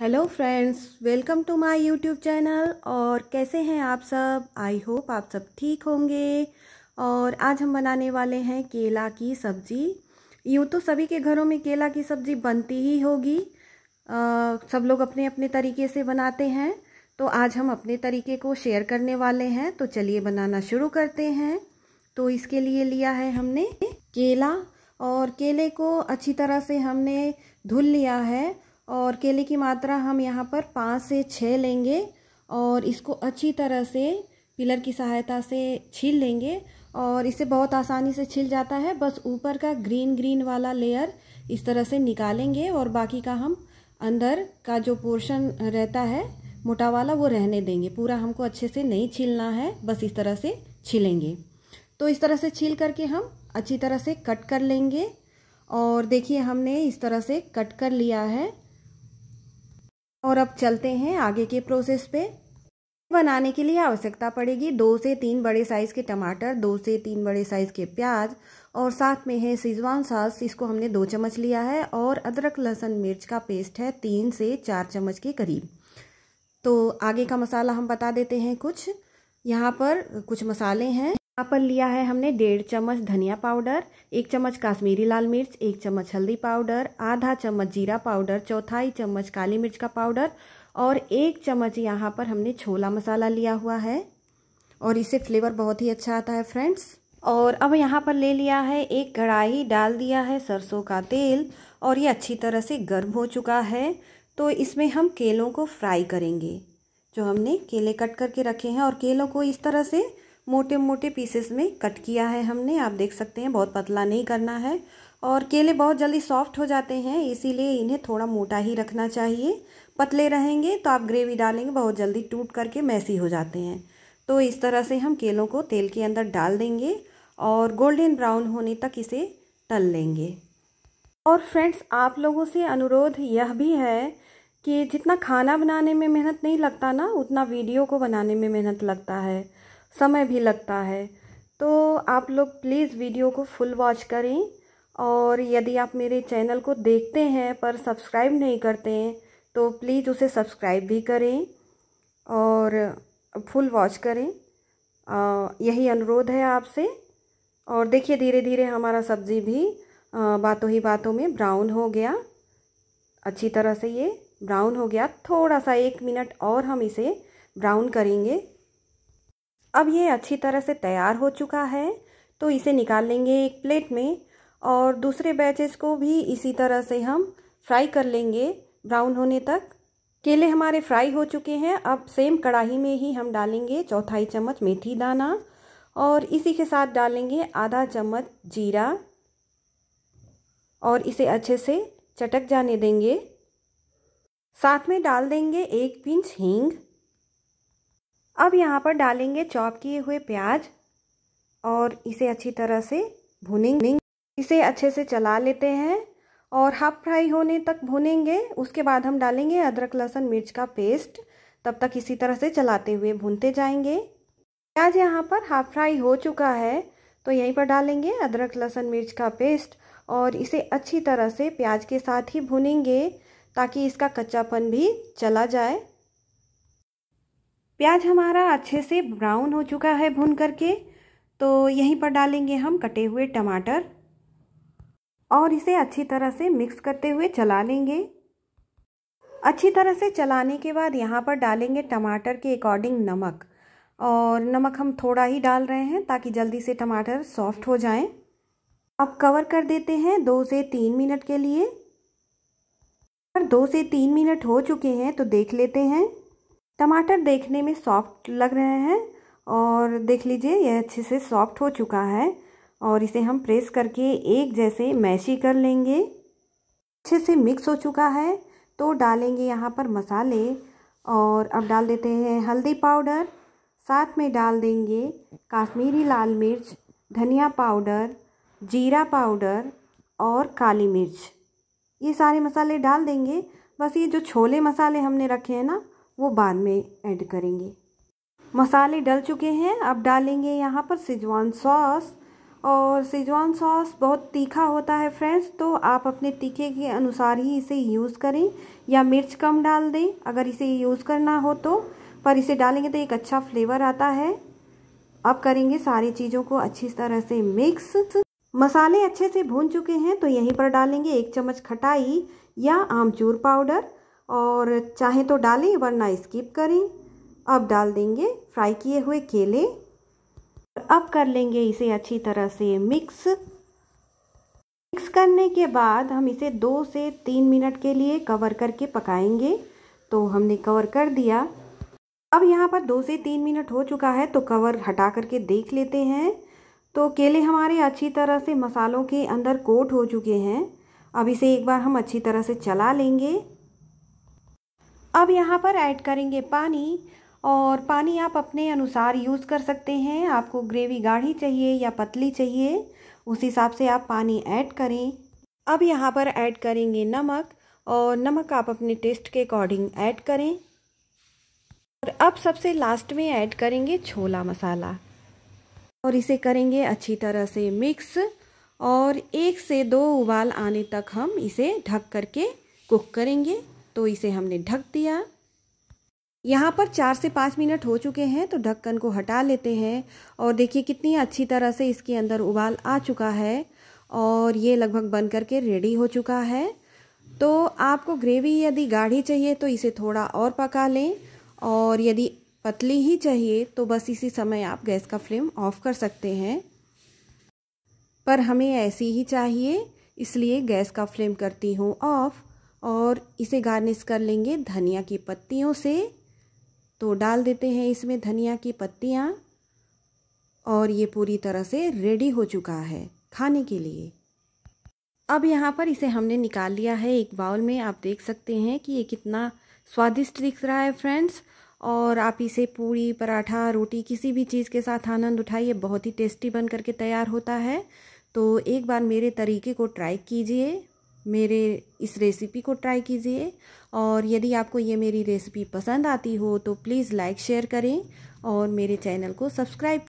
Hello friends welcome to my YouTube channel और कैसे हैं आप सब आई होप आप सब ठीक होंगे और आज हम बनाने वाले हैं केला की सब्ज़ी यूँ तो सभी के घरों में केला की सब्ज़ी बनती ही होगी आ, सब लोग अपने अपने तरीके से बनाते हैं तो आज हम अपने तरीके को शेयर करने वाले हैं तो चलिए बनाना शुरू करते हैं तो इसके लिए लिया है हमने केला और केले को अच्छी तरह से हमने धुल लिया है और केले की मात्रा हम यहाँ पर पाँच से छः लेंगे और इसको अच्छी तरह से पिलर की सहायता से छील लेंगे और इसे बहुत आसानी से छिल जाता है बस ऊपर का ग्रीन ग्रीन वाला लेयर इस तरह से निकालेंगे और बाकी का हम अंदर का जो पोर्शन रहता है मोटा वाला वो रहने देंगे पूरा हमको अच्छे से नहीं छीलना है बस इस तरह से छीलेंगे तो इस तरह से छील करके हम अच्छी तरह से कट कर लेंगे और देखिए हमने इस तरह से कट कर लिया है और अब चलते हैं आगे के प्रोसेस पे बनाने के लिए आवश्यकता पड़ेगी दो से तीन बड़े साइज़ के टमाटर दो से तीन बड़े साइज़ के प्याज और साथ में है सिजवान सास इसको हमने दो चम्मच लिया है और अदरक लहसुन मिर्च का पेस्ट है तीन से चार चम्मच के करीब तो आगे का मसाला हम बता देते हैं कुछ यहाँ पर कुछ मसाले हैं यहाँ पर लिया है हमने डेढ़ चम्मच धनिया पाउडर एक चम्मच काश्मीरी लाल मिर्च एक चम्मच हल्दी पाउडर आधा चम्मच जीरा पाउडर चौथाई चम्मच काली मिर्च का पाउडर और एक चम्मच यहाँ पर हमने छोला मसाला लिया हुआ है और इसे फ्लेवर बहुत ही अच्छा आता है फ्रेंड्स और अब यहाँ पर ले लिया है एक कढ़ाई डाल दिया है सरसों का तेल और ये अच्छी तरह से गर्म हो चुका है तो इसमें हम केलों को फ्राई करेंगे जो हमने केले कट करके रखे हैं और केलों को इस तरह से मोटे मोटे पीसेस में कट किया है हमने आप देख सकते हैं बहुत पतला नहीं करना है और केले बहुत जल्दी सॉफ्ट हो जाते हैं इसीलिए इन्हें थोड़ा मोटा ही रखना चाहिए पतले रहेंगे तो आप ग्रेवी डालेंगे बहुत जल्दी टूट करके मैसी हो जाते हैं तो इस तरह से हम केलों को तेल के अंदर डाल देंगे और गोल्डन ब्राउन होने तक इसे तल लेंगे और फ्रेंड्स आप लोगों से अनुरोध यह भी है कि जितना खाना बनाने में मेहनत नहीं लगता ना उतना वीडियो को बनाने में मेहनत लगता है समय भी लगता है तो आप लोग प्लीज़ वीडियो को फुल वॉच करें और यदि आप मेरे चैनल को देखते हैं पर सब्सक्राइब नहीं करते हैं तो प्लीज़ उसे सब्सक्राइब भी करें और फुल वॉच करें आ, यही अनुरोध है आपसे और देखिए धीरे धीरे हमारा सब्ज़ी भी आ, बातों ही बातों में ब्राउन हो गया अच्छी तरह से ये ब्राउन हो गया थोड़ा सा एक मिनट और हम इसे ब्राउन करेंगे अब ये अच्छी तरह से तैयार हो चुका है तो इसे निकाल लेंगे एक प्लेट में और दूसरे बैचेस को भी इसी तरह से हम फ्राई कर लेंगे ब्राउन होने तक केले हमारे फ्राई हो चुके हैं अब सेम कढ़ाई में ही हम डालेंगे चौथाई चम्मच मेथी दाना और इसी के साथ डालेंगे आधा चम्मच जीरा और इसे अच्छे से चटक जाने देंगे साथ में डाल देंगे एक पिंच हींग अब यहाँ पर डालेंगे चॉप किए हुए प्याज और इसे अच्छी तरह से भुनेंगे इसे अच्छे से चला लेते हैं और हाफ फ्राई होने तक भुनेंगे उसके बाद हम डालेंगे अदरक लहसुन मिर्च का पेस्ट तब तक इसी तरह से चलाते हुए भूनते जाएंगे प्याज यहाँ पर हाफ फ्राई हो चुका है तो यहीं पर डालेंगे अदरक लहसुन मिर्च का पेस्ट और इसे अच्छी तरह से प्याज के साथ ही भुनेंगे ताकि इसका कच्चापन भी चला जाए प्याज हमारा अच्छे से ब्राउन हो चुका है भून करके तो यहीं पर डालेंगे हम कटे हुए टमाटर और इसे अच्छी तरह से मिक्स करते हुए चला लेंगे अच्छी तरह से चलाने के बाद यहाँ पर डालेंगे टमाटर के अकॉर्डिंग नमक और नमक हम थोड़ा ही डाल रहे हैं ताकि जल्दी से टमाटर सॉफ्ट हो जाएं। अब कवर कर देते हैं दो से तीन मिनट के लिए पर दो से तीन मिनट हो चुके हैं तो देख लेते हैं टमाटर देखने में सॉफ्ट लग रहे हैं और देख लीजिए यह अच्छे से सॉफ्ट हो चुका है और इसे हम प्रेस करके एक जैसे मैशी कर लेंगे अच्छे से मिक्स हो चुका है तो डालेंगे यहाँ पर मसाले और अब डाल देते हैं हल्दी पाउडर साथ में डाल देंगे काश्मीरी लाल मिर्च धनिया पाउडर जीरा पाउडर और काली मिर्च ये सारे मसाले डाल देंगे बस ये जो छोले मसाले हमने रखे हैं ना वो बाद में ऐड करेंगे मसाले डल चुके हैं अब डालेंगे यहाँ पर सिजवान सॉस और सिजवान सॉस बहुत तीखा होता है फ्रेंड्स तो आप अपने तीखे के अनुसार ही इसे यूज़ करें या मिर्च कम डाल दें अगर इसे यूज़ करना हो तो पर इसे डालेंगे तो एक अच्छा फ्लेवर आता है अब करेंगे सारी चीज़ों को अच्छी तरह से मिक्स मसाले अच्छे से भून चुके हैं तो यहीं पर डालेंगे एक चम्मच खटाई या आमचूर पाउडर और चाहे तो डालें वरना स्किप करें अब डाल देंगे फ्राई किए हुए केले अब कर लेंगे इसे अच्छी तरह से मिक्स मिक्स करने के बाद हम इसे दो से तीन मिनट के लिए कवर करके पकाएंगे तो हमने कवर कर दिया अब यहाँ पर दो से तीन मिनट हो चुका है तो कवर हटा करके देख लेते हैं तो केले हमारे अच्छी तरह से मसालों के अंदर कोट हो चुके हैं अब इसे एक बार हम अच्छी तरह से चला लेंगे अब यहाँ पर ऐड करेंगे पानी और पानी आप अपने अनुसार यूज़ कर सकते हैं आपको ग्रेवी गाढ़ी चाहिए या पतली चाहिए उस हिसाब से आप पानी ऐड करें अब यहाँ पर ऐड करेंगे नमक और नमक आप अपने टेस्ट के अकॉर्डिंग ऐड करें और अब सबसे लास्ट में ऐड करेंगे छोला मसाला और इसे करेंगे अच्छी तरह से मिक्स और एक से दो उबाल आने तक हम इसे ढक करके कुक करेंगे तो इसे हमने ढक दिया यहाँ पर चार से पाँच मिनट हो चुके हैं तो ढक्कन को हटा लेते हैं और देखिए कितनी अच्छी तरह से इसके अंदर उबाल आ चुका है और ये लगभग बन करके रेडी हो चुका है तो आपको ग्रेवी यदि गाढ़ी चाहिए तो इसे थोड़ा और पका लें और यदि पतली ही चाहिए तो बस इसी समय आप गैस का फ्लेम ऑफ कर सकते हैं पर हमें ऐसी ही चाहिए इसलिए गैस का फ्लेम करती हूँ ऑफ़ और इसे गार्निश कर लेंगे धनिया की पत्तियों से तो डाल देते हैं इसमें धनिया की पत्तियाँ और ये पूरी तरह से रेडी हो चुका है खाने के लिए अब यहाँ पर इसे हमने निकाल लिया है एक बाउल में आप देख सकते हैं कि ये कितना स्वादिष्ट दिख रहा है फ्रेंड्स और आप इसे पूरी पराठा रोटी किसी भी चीज़ के साथ आनंद उठाइए बहुत ही टेस्टी बन करके तैयार होता है तो एक बार मेरे तरीके को ट्राई कीजिए मेरे इस रेसिपी को ट्राई कीजिए और यदि आपको ये मेरी रेसिपी पसंद आती हो तो प्लीज़ लाइक शेयर करें और मेरे चैनल को सब्सक्राइब